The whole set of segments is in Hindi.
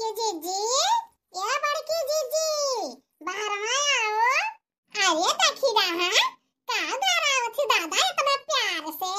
बड़की जीजी ए बड़की जीजी बाहर आओ अरे देखी रहा का डरावत दादा इतना प्यार से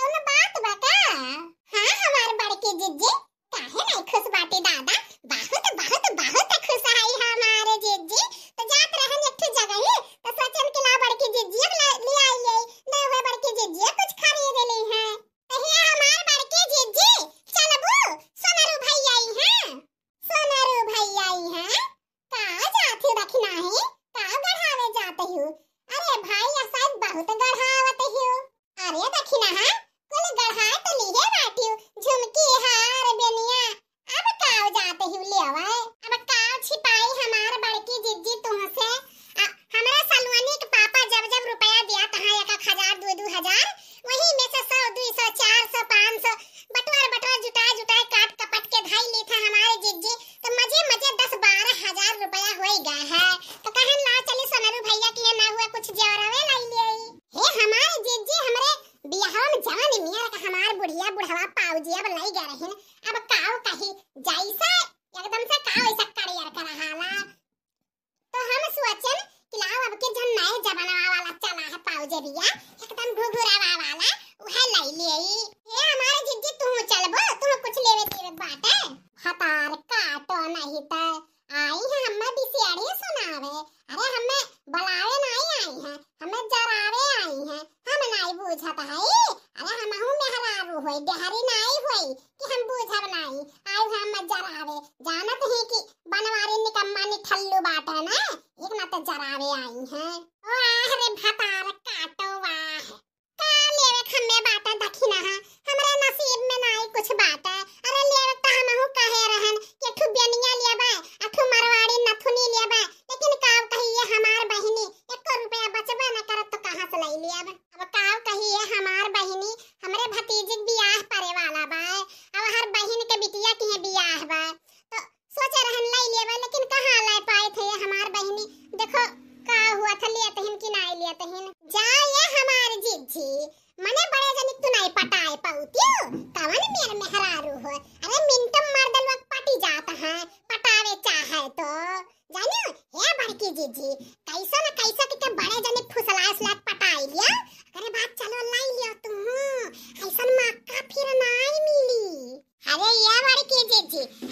तुम बात बता हां हमारे बड़की जीजी काहे नहीं खुश बाटी दादा बहुत बहुत बहुत खुश है हमारे जीजी तो जात रहन एक ठो जगह ही तो सोचन के ला बड़की जीजी अब जाने मियां का हमार बुढ़िया बुढ़वा पावजिया बलाई गए रहन अब काव कही जैसा एकदम से काव ऐसा कर यार कर हाला तो हम सोचन कि लाओ अब के जन नए जमाना वाला चला है पावजे भैया एकदम घुघुरा वाला वह लई लेई हे हमारे जिज्जी तू चलबो तुम कुछ लेवे तेरे बात है हतार काटो नहीं तो आई है हम हम्मा बिसियाड़ी सुनावे अरे हमें बुलावे नहीं आई है हमें जरावे आई है हम नहीं बूझत है पहन की नाई लिया तो तहन जा ये हमारे जीजी मने बड़े जन तू नाई पटाए पाउतियो कवन मेर मेहरारू हो अरे मिंटम मार दल वक्त पटी जाता है पटावे चाहे तो जानो हे बड़की जीजी कैसा ना कैसा के बड़े जन फुसला फुसला पटाई लिया अरे बात चलो लाई लियो तुम ऐसा मक्का फिर नाई मिली अरे ये बड़की जीजी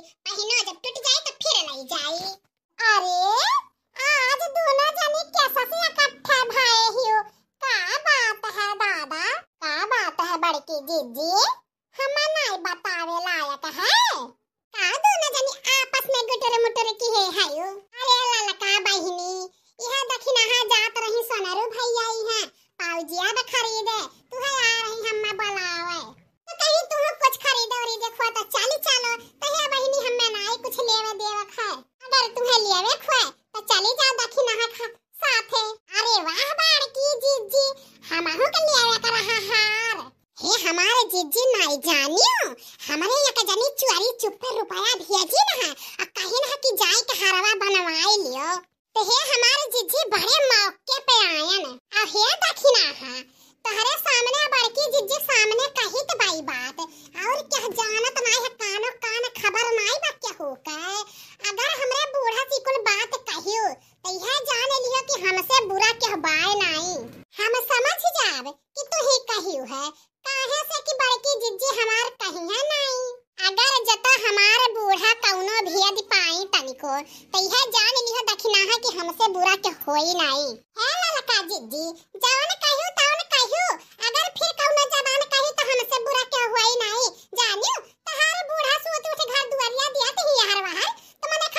महीना जब टूट जाए तो फिर नहीं जाए अरे आज दोनों जाने कैसा से इकट्ठे भाए हो का बात है दादा का बात है बड़की जीजी हम नहीं बतावे लायक है का दोनों जाने आपस में गुटरे मुटरे की है हायो अरे ललका बहिनी यह दखिना हाँ जात रही सोनरू भैया ही है पाउजिया खरीदे ही कहियो है काहे से कि बड़की जिज्जी हमार कही है नहीं अगर जता हमार बूढ़ा कौनो भी पाई तनिको तो यह जान लिहो दखिना है कि हमसे बुरा के होई नहीं है ललका जिज्जी जान कहियो ताउन कहियो अगर फिर कौनो जबान कही तो हमसे बुरा के होई नहीं जानियो तहार बूढ़ा सोत उठ घर दुआरिया दिया तो ही हर वहार तो मने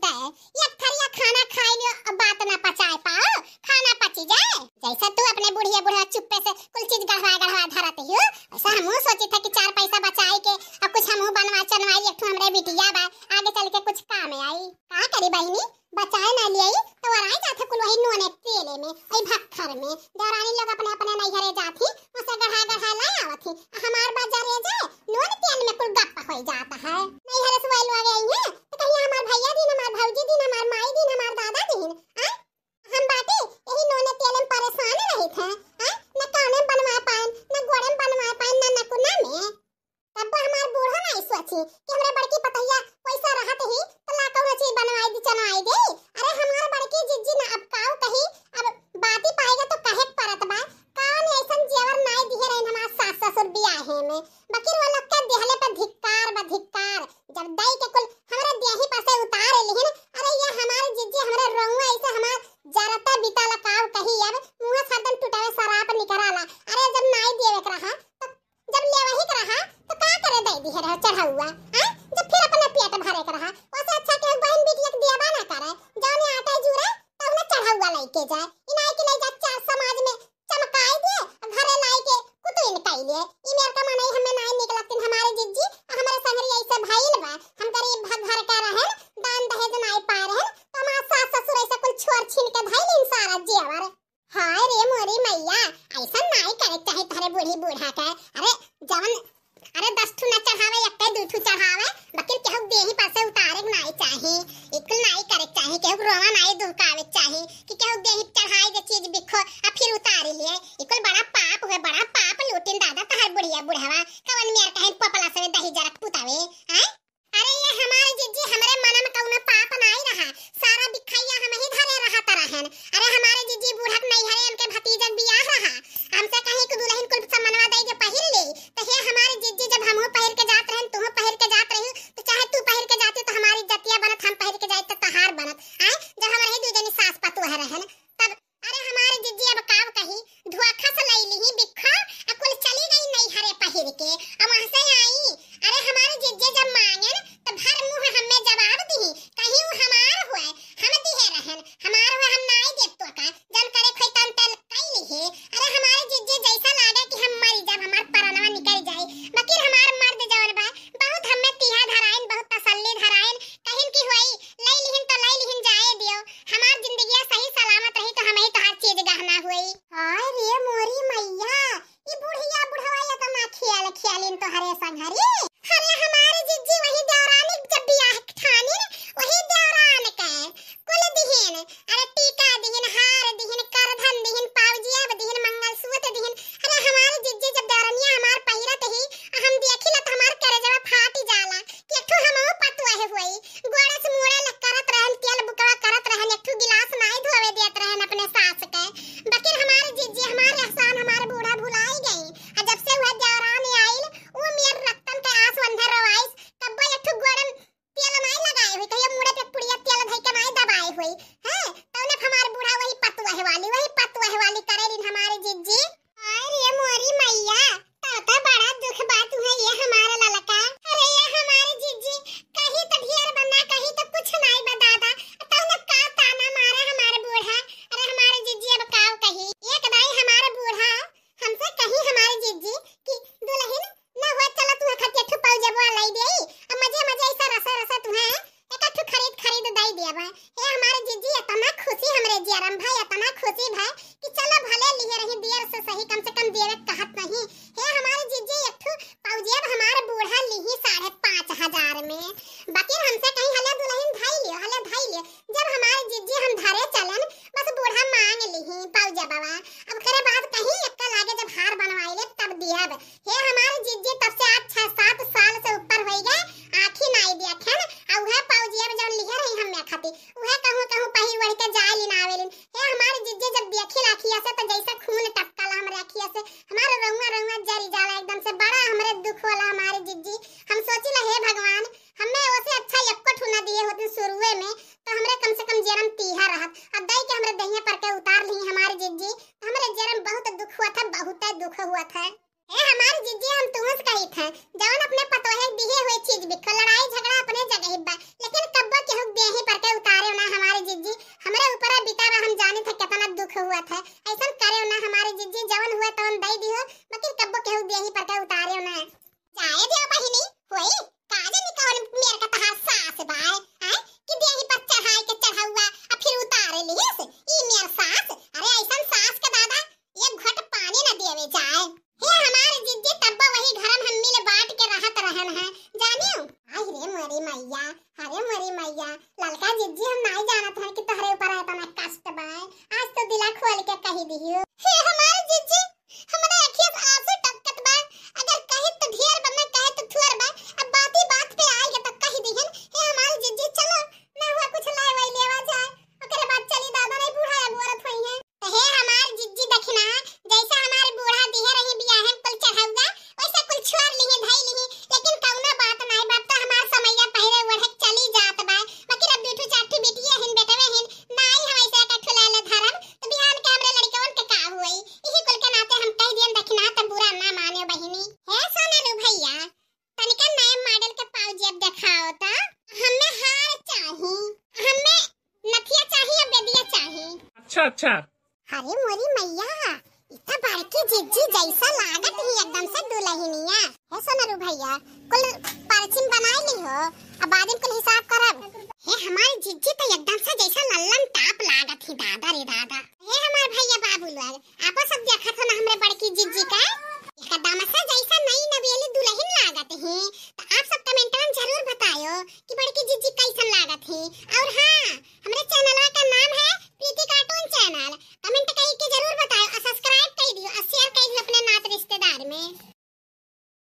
होता है ये थरिया खाना खाए लियो अब बात ना पचाए पाओ खाना पची जाए जैसा तू अपने बुढ़िया बुढ़ा चुप्पे से कुल चीज गढ़वा गढ़वा धरत हो ऐसा हम सोचे था कि चार पैसा बचाए के अब कुछ हम बनवा चनवाई एक हमरे बिटिया बा आगे चल के कुछ काम आई का करी बहनी बचाए ना लिए तो आराय जात कुल वही नोने तेले में आई भक्खर में दौरानी लोग अपने अपने नैहरे जाती उसे गढ़ा गढ़ा ला आवत हमार बाजारे जाए नोन तेल में कुल गप्पा हो जाता है नैहरे से वही लोग आई हैं फौजी दिन हमार माई दिन हमार दादा दिन आ? हम बाटे यही नोने तेलम परेशान रहित है आ? न कानम बनवा पाइन न गोरम बनवा पाइन न नकुना में तब हमार बूढ़ा नहीं सोची कि हमरा बड़की पतैया पैसा रहत ही तो लाखों रची बनवाई दी चनाई दे बुढ़ावा জানে আরে लेवे चाहे हे हमार जिज्जी तब वही घरम हम ले बांट के रहत रहन है जानियो आई रे मरी मैया अरे मरी मैया ललका जिज्जी हम नहीं जानत है कि तोहरे ऊपर है तना कष्ट बा आज तो दिला खोल के कह दियो हे हमार जिज्जी हमरा अखियत आस अच्छा अच्छा अरे मोरी मैया इतना बार बड़की जिज्जी जैसा लागत ही एकदम से दुलहिनिया है सोनरू भैया कुल परचिम बनाए ली हो अब बाद में कुल हिसाब करब हे हमारी जिज्जी तो एकदम से जैसा लल्ला